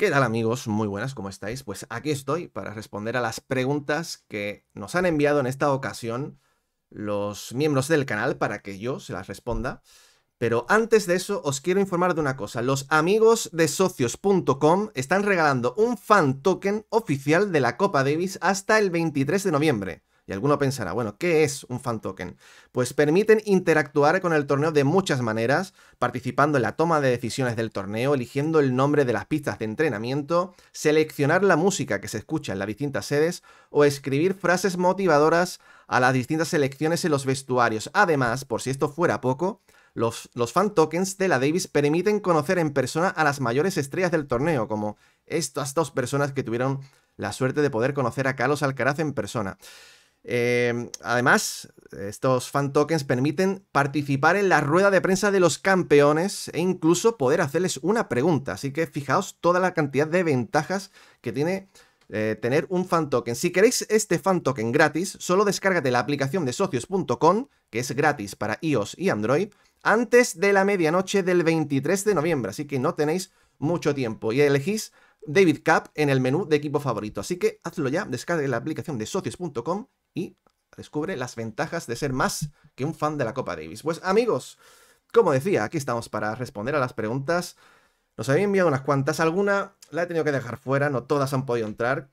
¿Qué tal amigos? Muy buenas, ¿cómo estáis? Pues aquí estoy para responder a las preguntas que nos han enviado en esta ocasión los miembros del canal para que yo se las responda. Pero antes de eso os quiero informar de una cosa. Los amigos de socios.com están regalando un fan token oficial de la Copa Davis hasta el 23 de noviembre. Y alguno pensará, bueno, ¿qué es un fan token? Pues permiten interactuar con el torneo de muchas maneras, participando en la toma de decisiones del torneo, eligiendo el nombre de las pistas de entrenamiento, seleccionar la música que se escucha en las distintas sedes o escribir frases motivadoras a las distintas selecciones en los vestuarios. Además, por si esto fuera poco, los, fan tokens de la Davis permiten conocer en persona a las mayores estrellas del torneo, como estas dos personas que tuvieron la suerte de poder conocer a Carlos Alcaraz en persona. Em, además, estos fan tokens permiten participar en la rueda de prensa de los campeones e incluso poder hacerles una pregunta. Así que fijaos toda la cantidad de ventajas que tiene eh, tener un fan token. Si queréis este fan token gratis, solo descárgate la aplicación de socios.com, que es gratis para iOS y Android, antes de la medianoche del 23 de noviembre. Así que no tenéis mucho tiempo y elegís David Cup en el menú de equipo favorito. Así que hazlo ya, descargue la aplicación de socios.com y descubre las ventajas de ser más que un fan de la Copa Davis. Pues amigos, como decía, aquí estamos para responder a las preguntas. Nos había enviado unas cuantas, alguna la he tenido que dejar fuera, no todas han podido entrar,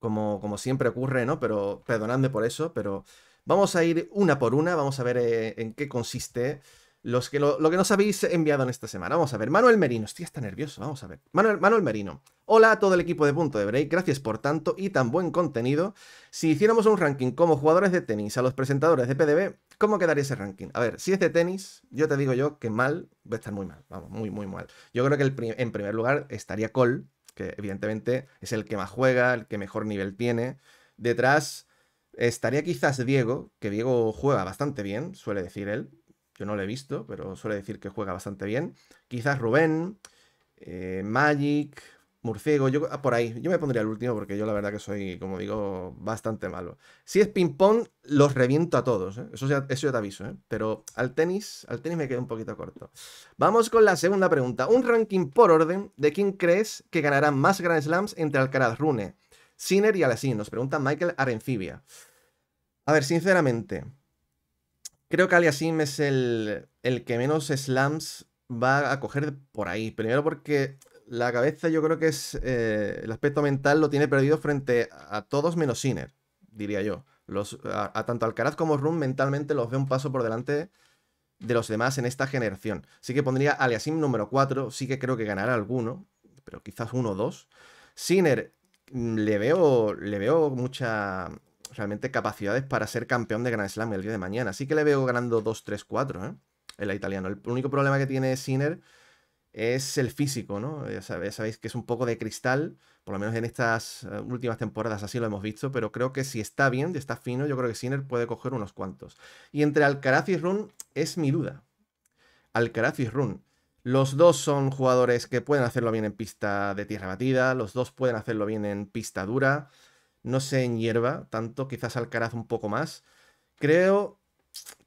como, como siempre ocurre, ¿no? Pero perdonadme por eso, pero vamos a ir una por una, vamos a ver eh, en qué consiste los que, lo, que nos habéis enviado en esta semana. Vamos a ver, Manuel Merino, estoy hasta nervioso, vamos a ver. Manuel, Manuel Merino, hola a todo el equipo de Punto de Break, gracias por tanto y tan buen contenido. Si hiciéramos un ranking como jugadores de tenis a los presentadores de PDB, ¿cómo quedaría ese ranking? A ver, si es de tenis, yo te digo yo que mal, va a estar muy mal, vamos, muy, muy mal. Yo creo que en primer lugar estaría Cole, que evidentemente es el que más juega, el que mejor nivel tiene. Detrás estaría quizás Diego, que Diego juega bastante bien, suele decir él, no lo he visto, pero suele decir que juega bastante bien. Quizás Rubén, eh, Magic, Murciego, yo ah, por ahí. Yo me pondría el último porque yo la verdad que soy, como digo, bastante malo. Si es ping-pong, los reviento a todos. ¿eh? Eso, ya, eso te aviso, ¿eh? Pero al tenis, al tenis me quedo un poquito corto. Vamos con la segunda pregunta. Un ranking por orden de quién crees que ganará más Grand Slams entre Alcaraz Rune, Sinner y Alessín. Nos pregunta Michael Arenfibia. A ver, sinceramente, Creo que Aliasim es el, que menos slams va a coger por ahí. Primero porque la cabeza yo creo que es... Eh, el aspecto mental lo tiene perdido frente a todos menos Sinner, diría yo. a, tanto Alcaraz como Run mentalmente los ve un paso por delante de los demás en esta generación. Sí que pondría Aliasim número 4, sí que creo que ganará alguno, pero quizás uno o dos. Sinner mm, le veo, le veo mucha, realmente capacidades para ser campeón de Grand Slam el día de mañana. Así que le veo ganando 2-3-4, 4 ¿eh? El italiano. El único problema que tiene Sinner es el físico, ¿no? Ya sabéis, sabéis, que es un poco de cristal, por lo menos en estas eh, últimas temporadas así lo hemos visto, pero creo que si está bien, si está fino, yo creo que Sinner puede coger unos cuantos. Y entre Alcaraz y Run es mi duda. Alcaraz y Run. Los dos son jugadores que pueden hacerlo bien en pista de tierra batida, los dos pueden hacerlo bien en pista dura no se enhierva tanto, quizás Alcaraz un poco más. Creo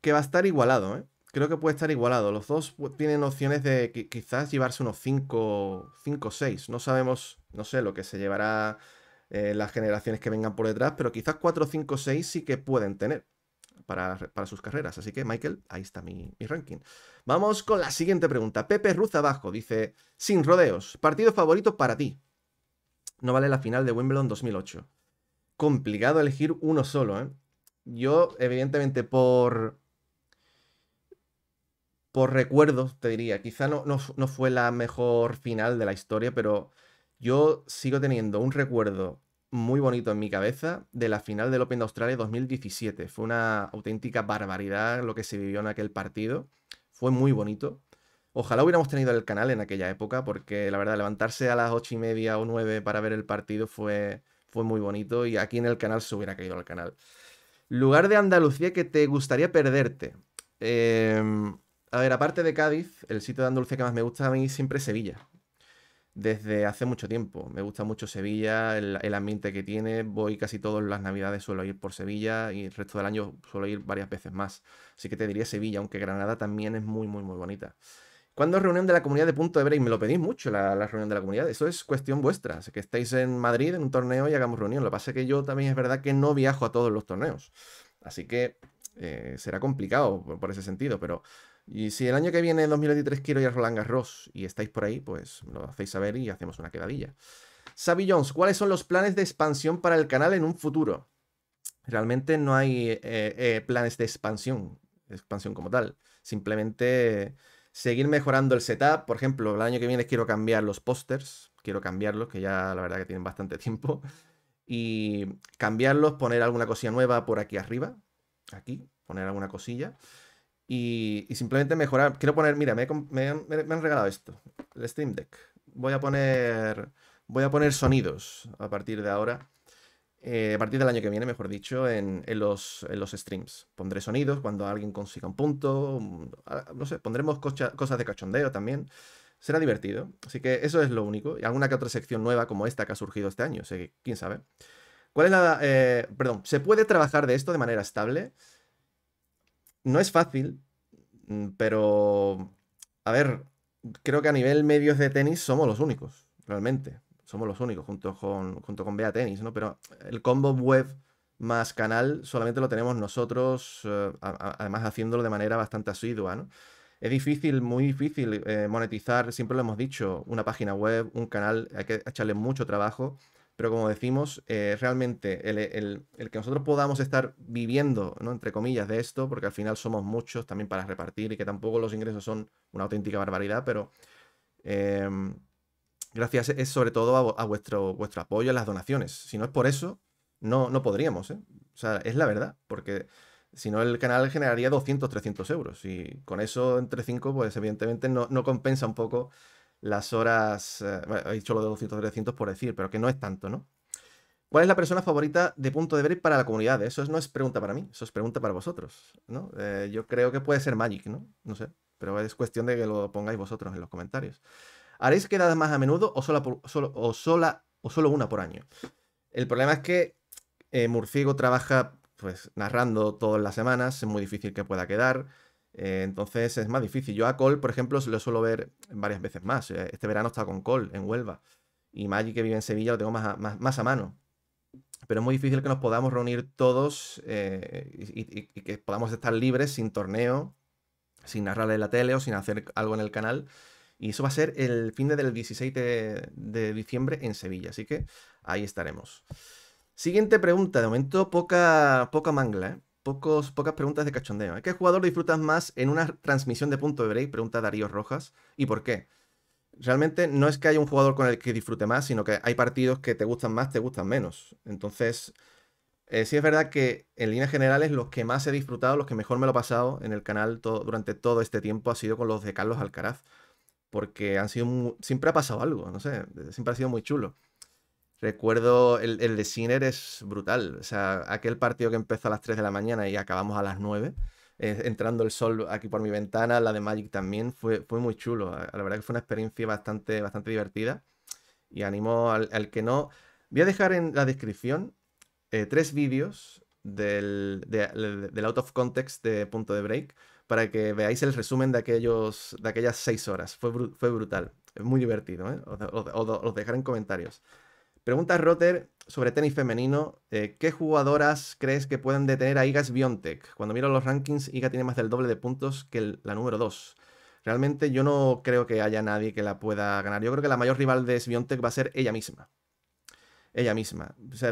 que va a estar igualado, ¿eh? Creo que puede estar igualado. Los dos pues, tienen opciones de quizás llevarse unos 5 o 6. No sabemos, no sé, lo que se llevará eh, las generaciones que vengan por detrás, pero quizás 4, 5, 6 sí que pueden tener para, sus carreras. Así que, Michael, ahí está mi, mi ranking. Vamos con la siguiente pregunta. Pepe Ruz abajo dice, sin rodeos, partido favorito para ti. No vale la final de Wimbledon 2008 complicado elegir uno solo. ¿eh? Yo, evidentemente, por. Por recuerdos, te diría. Quizá no, no, no fue la mejor final de la historia, pero yo sigo teniendo un recuerdo muy bonito en mi cabeza de la final del Open de Australia 2017. Fue una auténtica barbaridad lo que se vivió en aquel partido. Fue muy bonito. Ojalá hubiéramos tenido el canal en aquella época, porque la verdad, levantarse a las ocho y media o nueve para ver el partido fue fue muy bonito y aquí en el canal se hubiera caído al canal. Lugar de Andalucía que te gustaría perderte. Em, a ver, aparte de Cádiz, el sitio de Andalucía que más me gusta a mí siempre es Sevilla. Desde hace mucho tiempo. Me gusta mucho Sevilla, el, el ambiente que tiene. Voy casi todas las navidades, suelo ir por Sevilla y el resto del año suelo ir varias veces más. Así que te diría Sevilla, aunque Granada también es muy, muy, muy bonita. ¿Cuándo reunión de la comunidad de punto de break? Me lo pedís mucho la, reunión de la comunidad. Eso es cuestión vuestra. que estáis en Madrid en un torneo y hagamos reunión. Lo que pasa es que yo también es verdad que no viajo a todos los torneos. Así que eh, será complicado por, ese sentido. Pero y si el año que viene, 2023, quiero ir a Roland Garros y estáis por ahí, pues lo hacéis saber y hacemos una quedadilla. Sabi Jones, ¿cuáles son los planes de expansión para el canal en un futuro? Realmente no hay eh, eh, planes de expansión, expansión como tal. Simplemente Seguir mejorando el setup. Por ejemplo, el año que viene quiero cambiar los pósters. Quiero cambiarlos, que ya la verdad que tienen bastante tiempo. Y cambiarlos, poner alguna cosilla nueva por aquí arriba. Aquí, poner alguna cosilla. Y, simplemente mejorar. Quiero poner, mira, me, han regalado esto. El Steam Deck. Voy a poner voy a poner sonidos a partir de ahora eh, a partir del año que viene, mejor dicho, en, los, streams. Pondré sonidos cuando alguien consiga un punto, mm, no sé, pondremos cosas de cachondeo también. Será divertido. Así que eso es lo único. Y alguna que otra sección nueva como esta que ha surgido este año, sé quién sabe. ¿Cuál es la... Eh, perdón, ¿se puede trabajar de esto de manera estable? No es fácil, mm, pero... A ver, creo que a nivel medios de tenis somos los únicos, realmente somos los únicos junto con, junto con Bea Tenis, ¿no? Pero el combo web más canal solamente lo tenemos nosotros, eh, además haciéndolo de manera bastante asidua, ¿no? Es difícil, muy difícil eh, monetizar, siempre lo hemos dicho, una página web, un canal, hay que echarle mucho trabajo, pero como decimos, eh, realmente el, el, el, que nosotros podamos estar viviendo, ¿no? entre comillas, de esto, porque al final somos muchos también para repartir y que tampoco los ingresos son una auténtica barbaridad, pero gracias es sobre todo a, vuestro, vuestro apoyo, a las donaciones. Si no es por eso, no, no podríamos, ¿eh? O sea, es la verdad, porque si no el canal generaría 200, 300 euros. Y con eso entre 5, pues evidentemente no, compensa un poco las horas, eh, he dicho lo de 200, 300 por decir, pero que no es tanto, ¿no? ¿Cuál es la persona favorita de punto de ver para la comunidad? Eso no es pregunta para mí, eso es pregunta para vosotros, ¿no? Eh, yo creo que puede ser Magic, ¿no? No sé, pero es cuestión de que lo pongáis vosotros en los comentarios. ¿Haréis quedadas más a menudo o, solo, o, sola, o una por año? El problema es que eh, Murciego trabaja pues narrando todas las semanas, es muy difícil que pueda quedar. Eh, entonces es más difícil. Yo a Cole, por ejemplo, lo suelo ver varias veces más. Eh, este verano está con Cole en Huelva. Y Maggi, que vive en Sevilla, lo tengo más a, más, a mano. Pero es muy difícil que nos podamos reunir todos y, y, que podamos estar libres sin torneo, sin narrarle en la tele o sin hacer algo en el canal. Y eso va a ser el fin de del 16 de, diciembre en Sevilla. Así que ahí estaremos. Siguiente pregunta. De momento, poca, poca mangla, ¿eh? Pocos, pocas preguntas de cachondeo. ¿eh? ¿Qué jugador disfrutas más en una transmisión de punto de break? Pregunta Darío Rojas. ¿Y por qué? Realmente no es que haya un jugador con el que disfrute más, sino que hay partidos que te gustan más, te gustan menos. Entonces, eh, sí es verdad que en líneas generales los que más he disfrutado, los que mejor me lo he pasado en el canal durante todo este tiempo ha sido con los de Carlos Alcaraz porque han sido siempre ha pasado algo, no sé, siempre ha sido muy chulo. Recuerdo, el, de Sinner es brutal, o sea, aquel partido que empezó a las 3 de la mañana y acabamos a las 9, eh, entrando el sol aquí por mi ventana, la de Magic también, fue, fue muy chulo, la verdad que fue una experiencia bastante, bastante divertida y animo al, que no. Voy a dejar en la descripción eh, tres vídeos del, del, Out of Context de Punto de Break para que veáis el resumen de, aquellos, de aquellas seis horas. Fue, fue brutal. Es muy divertido, ¿eh? Os, dejaré en comentarios. Pregunta Rotter sobre tenis femenino. Eh, ¿Qué jugadoras crees que pueden detener a Iga Sviontek? Cuando miro los rankings, Iga tiene más del doble de puntos que la número 2. Realmente yo no creo que haya nadie que la pueda ganar. Yo creo que la mayor rival de Sviontek va a ser ella misma. Ella misma. Pues,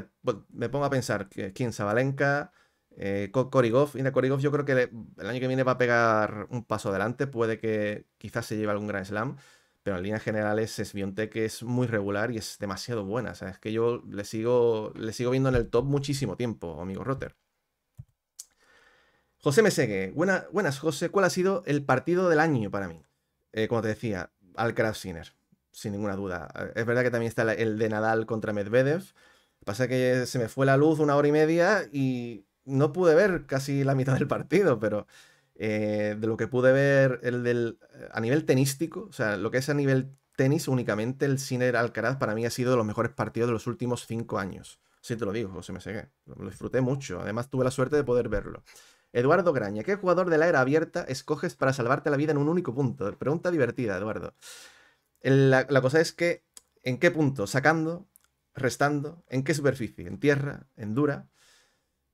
me pongo a pensar que Kim Sabalenka, eh, yo creo que el año que viene va a pegar un paso adelante, puede que quizás se lleve algún gran slam, pero en líneas generales es que es muy regular y es demasiado buena, o es que yo le sigo, le sigo viendo en el top muchísimo tiempo, amigo Rotter. José Mesegue, buena, buenas José, ¿cuál ha sido el partido del año para mí? Eh, como te decía, Alcaraz Sinner, sin ninguna duda. Eh, es verdad que también está el de Nadal contra Medvedev, pasa que se me fue la luz una hora y media y no pude ver casi la mitad del partido, pero eh, de lo que pude ver el del, eh, a nivel tenístico, o sea, lo que es a nivel tenis únicamente, el Sinner Alcaraz para mí ha sido de los mejores partidos de los últimos cinco años. Sí te lo digo, José Mesegué. Lo disfruté mucho. Además tuve la suerte de poder verlo. Eduardo Graña, ¿qué jugador de la era abierta escoges para salvarte la vida en un único punto? Pregunta divertida, Eduardo. La, la cosa es que, ¿en qué punto? ¿Sacando? ¿Restando? ¿En qué superficie? ¿En tierra? ¿En dura?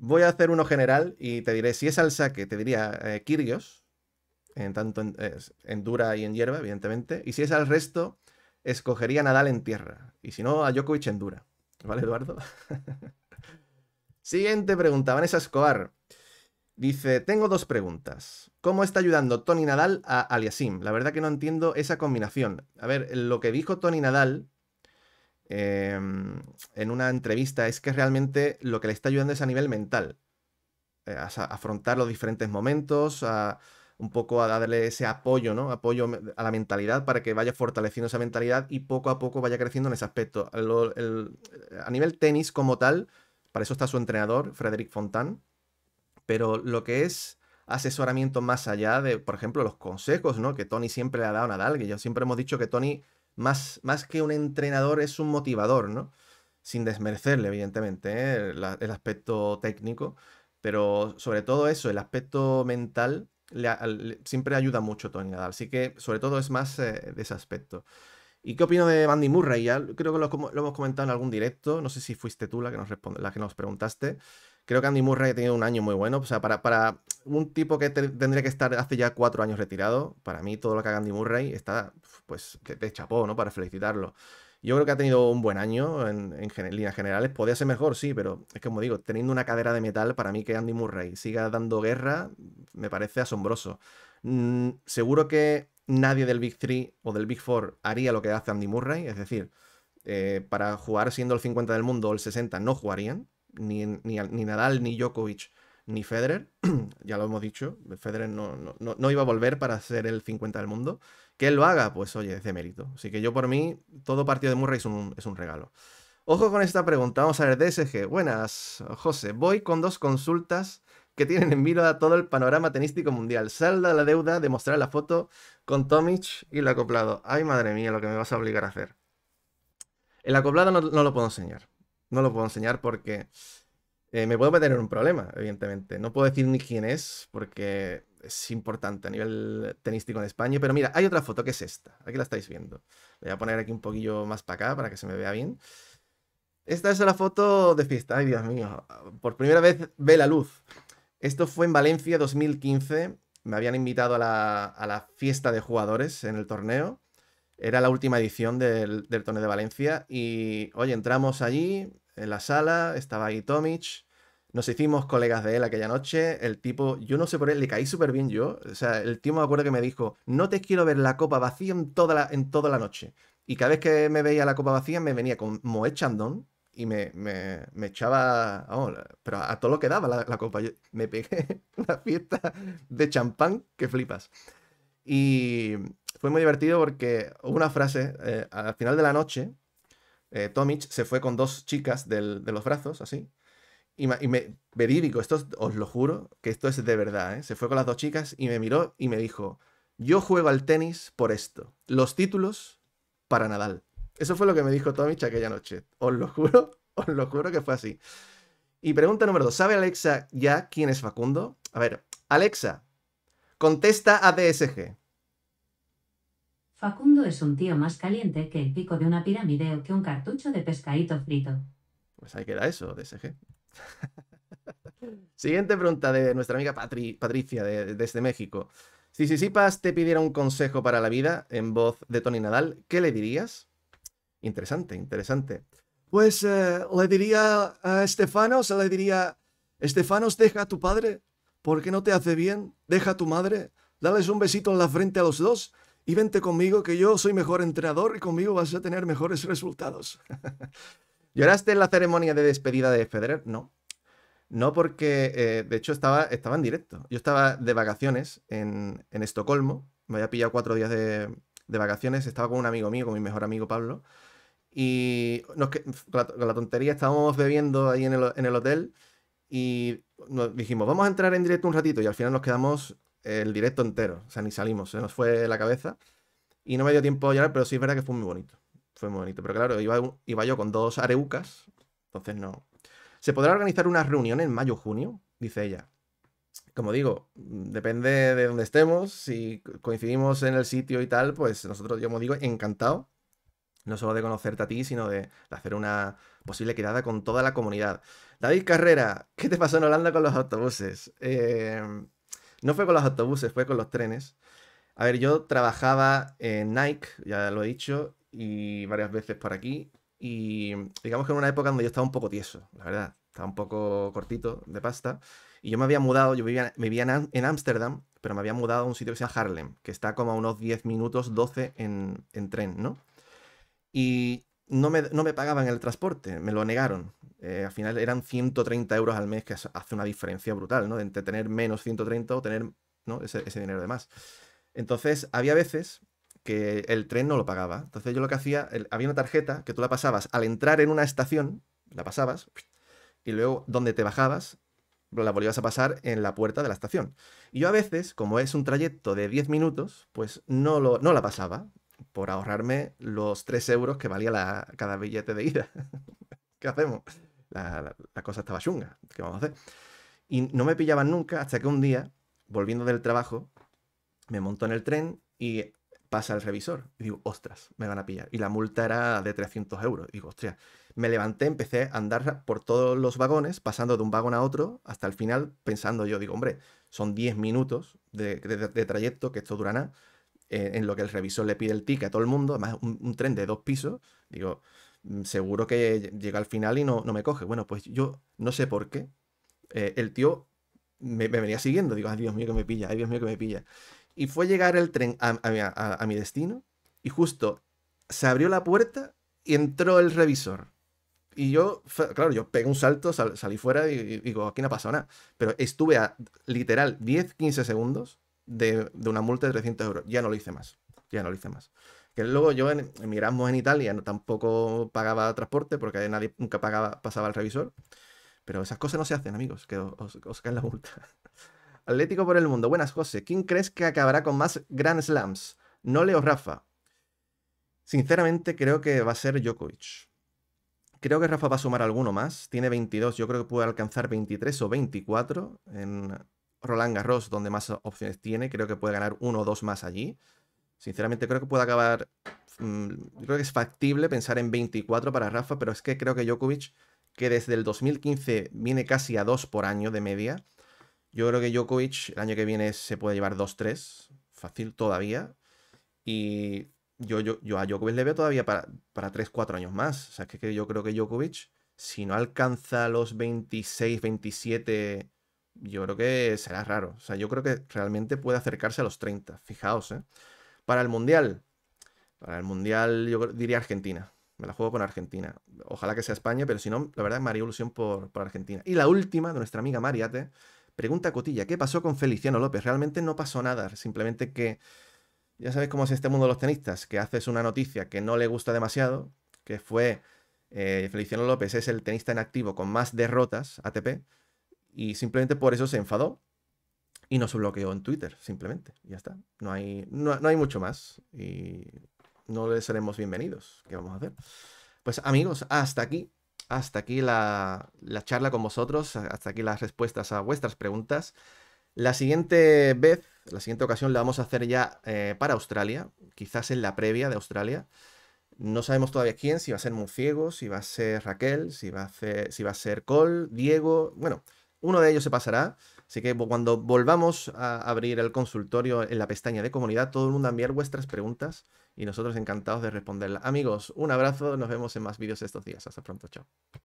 Voy a hacer uno general y te diré, si es al saque, te diría eh, Kirios, en tanto en, dura y en hierba, evidentemente. Y si es al resto, escogería Nadal en tierra. Y si no, a Djokovic en dura. ¿Vale, Eduardo? Siguiente pregunta, Vanessa Escobar. Dice, tengo dos preguntas. ¿Cómo está ayudando Tony Nadal a Aliasim? La verdad que no entiendo esa combinación. A ver, lo que dijo Tony Nadal Em, en una entrevista es que realmente lo que le está ayudando es a nivel mental, eh, a, afrontar los diferentes momentos, a un poco a darle ese apoyo, ¿no? Apoyo a la mentalidad para que vaya fortaleciendo esa mentalidad y poco a poco vaya creciendo en ese aspecto. a nivel tenis como tal, para eso está su entrenador, Frederic Fontan, pero lo que es asesoramiento más allá de, por ejemplo, los consejos, ¿no? Que Tony siempre le ha dado a Nadal, que yo siempre hemos dicho que Tony más, que un entrenador es un motivador, ¿no? Sin desmerecerle, evidentemente, ¿eh? el, aspecto técnico, pero sobre todo eso, el aspecto mental, siempre ayuda mucho Tony Nadal. Así que sobre todo es más eh, de ese aspecto. ¿Y qué opino de Andy Murray? creo que lo, hemos comentado en algún directo. No sé si fuiste tú la que nos, responde, la que nos preguntaste. Creo que Andy Murray ha tenido un año muy bueno. O sea, para, un tipo que tendría que estar hace ya cuatro años retirado, para mí todo lo que haga Andy Murray está, pues, de, chapó, ¿no? Para felicitarlo. Yo creo que ha tenido un buen año en, en, líneas generales. podría ser mejor, sí, pero es que, como digo, teniendo una cadera de metal, para mí que Andy Murray siga dando guerra, me parece asombroso. Mm, seguro que nadie del Big 3 o del Big 4 haría lo que hace Andy Murray, es decir, eh, para jugar siendo el 50 del mundo o el 60 no jugarían, ni, ni, Nadal, ni Djokovic, ni Federer, ya lo hemos dicho, Federer no, iba a volver para ser el 50 del mundo. Que él lo haga, pues oye, es de mérito. Así que yo por mí, todo partido de Murray es un, regalo. Ojo con esta pregunta, vamos a ver DSG. Buenas, José, voy con dos consultas que tienen en a todo el panorama tenístico mundial. Salda la deuda de mostrar la foto con Tomic y el acoplado. Ay, madre mía, lo que me vas a obligar a hacer. El acoplado no, lo puedo enseñar. No lo puedo enseñar porque eh, me puedo meter en un problema, evidentemente. No puedo decir ni quién es porque es importante a nivel tenístico en España. Pero mira, hay otra foto que es esta. Aquí la estáis viendo. Voy a poner aquí un poquillo más para acá para que se me vea bien. Esta es la foto de fiesta. Ay, Dios mío. Por primera vez ve la luz. Esto fue en Valencia 2015 me habían invitado a la, fiesta de jugadores en el torneo. Era la última edición del, torneo de Valencia. Y oye entramos allí, en la sala, estaba ahí Tomic. Nos hicimos colegas de él aquella noche. El tipo, yo no sé por él, le caí súper bien yo. O sea, el tipo me acuerdo que me dijo: No te quiero ver la copa vacía en toda la, en toda la noche. Y cada vez que me veía la copa vacía, me venía con Moe y me, me, me echaba, pero a, todo lo que daba la, la copa. me pegué una fiesta de champán que flipas. Y fue muy divertido porque hubo una frase, eh, al final de la noche, Tomic eh, Tomich se fue con dos chicas del, de los brazos, así. Y, me, y verídico, esto os lo juro, que esto es de verdad, ¿eh? Se fue con las dos chicas y me miró y me dijo, yo juego al tenis por esto, los títulos para Nadal. Eso fue lo que me dijo Tomich aquella noche. Os lo juro, os lo juro que fue así. Y pregunta número dos. ¿Sabe Alexa ya quién es Facundo? A ver, Alexa, contesta a DSG. Facundo es un tío más caliente que el pico de una pirámide o que un cartucho de pescadito frito. Pues ahí queda eso, DSG. Siguiente pregunta de nuestra amiga Patricia de, desde México. Si Sisipas te pidiera un consejo para la vida en voz de Tony Nadal, ¿qué le dirías? Interesante, interesante. Pues eh, le diría a Estefanos, le diría, Estefanos, deja a tu padre, porque no te hace bien, deja a tu madre, dales un besito en la frente a los dos y vente conmigo, que yo soy mejor entrenador y conmigo vas a tener mejores resultados. ¿Lloraste en la ceremonia de despedida de Federer? No. No porque, eh, de hecho, estaba, en directo. Yo estaba de vacaciones en, Estocolmo, me había pillado cuatro días de, de vacaciones, estaba con un amigo mío, con mi mejor amigo Pablo y con, la, tontería estábamos bebiendo ahí en el, hotel y nos dijimos, vamos a entrar en directo un ratito y al final nos quedamos el directo entero, o sea, ni salimos, se nos fue la cabeza y no me dio tiempo a llorar, pero sí es verdad que fue muy bonito, fue muy bonito, pero claro, iba, iba yo con dos areucas, entonces no. ¿Se podrá organizar una reunión en mayo-junio? Dice ella. Como digo, depende de donde estemos, si coincidimos en el sitio y tal, pues nosotros, yo como digo, encantado no solo de conocerte a ti, sino de, hacer una posible quedada con toda la comunidad. David Carrera, ¿qué te pasó en Holanda con los autobuses? Eh, no fue con los autobuses, fue con los trenes. A ver, yo trabajaba en Nike, ya lo he dicho, y varias veces por aquí. Y digamos que en una época donde yo estaba un poco tieso, la verdad. Estaba un poco cortito de pasta. Y yo me había mudado, yo vivía, en Ámsterdam, pero me había mudado a un sitio que se llama Harlem, que está como a unos 10 minutos, 12 en tren, ¿no? y no me, no me pagaban el transporte, me lo negaron. Eh, al final eran 130 euros al mes, que hace una diferencia brutal, ¿no? Entre tener menos 130 o tener ese, dinero de más. Entonces, había veces que el tren no lo pagaba. Entonces yo lo que hacía, había una tarjeta que tú la pasabas al entrar en una estación, la pasabas, y luego donde te bajabas, la volvías a pasar en la puerta de la estación. Y yo a veces, como es un trayecto de 10 minutos, pues no, no la pasaba por ahorrarme los 3 euros que valía la, cada billete de ida. ¿Qué hacemos? La, cosa estaba chunga. ¿Qué vamos a hacer? Y no me pillaban nunca hasta que un día, volviendo del trabajo, me montó en el tren y pasa el revisor. Y digo, ostras, me van a pillar. Y la multa era de 300 euros. Y digo, ostras, me levanté, empecé a andar por todos los vagones, pasando de un vagón a otro, hasta el final, pensando yo, digo, hombre, son 10 minutos de, trayecto, que esto durará eh, en lo que el revisor le pide el ticket a todo el mundo, además un, tren de dos pisos, digo, mm, seguro que llega al final y no, no me coge. Bueno, pues yo no sé por qué. Eh, el tío me, venía siguiendo, digo, ay Dios mío que me pilla, ay Dios mío que me pilla. Y fue llegar el tren a, mi destino y justo se abrió la puerta y entró el revisor. Y yo, claro, yo pegué un salto, salí fuera y, y, digo, aquí no ha pasado nada. Pero estuve a literal 10-15 segundos de, una multa de 300 euros. Ya no lo hice más, ya no lo hice más. Que luego yo en, en en Italia no, tampoco pagaba transporte porque nadie nunca pagaba, pasaba el revisor. Pero esas cosas no se hacen, amigos, que os, os caen la multa. Atlético por el mundo. Buenas, José. ¿Quién crees que acabará con más Grand Slams? No Leo Rafa. Sinceramente creo que va a ser Djokovic. Creo que Rafa va a sumar alguno más. Tiene 22, yo creo que puede alcanzar 23 o 24 en, Roland Garros donde más opciones tiene. Creo que puede ganar uno o dos más allí. Sinceramente creo que puede acabar... Mm, creo que es factible pensar en 24 para Rafa, pero es que creo que Djokovic, que desde el 2015 viene casi a dos por año de media, yo creo que Djokovic el año que viene se puede llevar 2-3, fácil todavía. Y yo, yo, yo, a Djokovic le veo todavía para, para 3-4 años más. O sea, es que, yo creo que Djokovic, si no alcanza los 26, 27 yo creo que será raro. O sea, yo creo que realmente puede acercarse a los 30. Fijaos, ¿eh? Para el Mundial. Para el Mundial yo diría Argentina. Me la juego con Argentina. Ojalá que sea España, pero si no, la verdad me haría ilusión por, Argentina. Y la última, de nuestra amiga Mariate, pregunta Cotilla, ¿qué pasó con Feliciano López? Realmente no pasó nada, simplemente que... Ya sabéis cómo es este mundo de los tenistas, que haces una noticia que no le gusta demasiado, que fue eh, Feliciano López es el tenista en activo con más derrotas ATP, y simplemente por eso se enfadó y nos bloqueó en Twitter, simplemente. Ya está. No hay, no, hay mucho más. Y no le seremos bienvenidos. ¿Qué vamos a hacer? Pues amigos, hasta aquí. Hasta aquí la, charla con vosotros. Hasta aquí las respuestas a vuestras preguntas. La siguiente vez, la siguiente ocasión la vamos a hacer ya eh, para Australia, quizás en la previa de Australia. No sabemos todavía quién, si va a ser Munciego, si va a ser Raquel, si va a ser, si va a ser Col, Diego. Bueno, uno de ellos se pasará. Así que cuando volvamos a abrir el consultorio en la pestaña de comunidad, todo el mundo a enviar vuestras preguntas y nosotros encantados de responderlas. Amigos, un abrazo, nos vemos en más vídeos estos días. Hasta pronto, chao.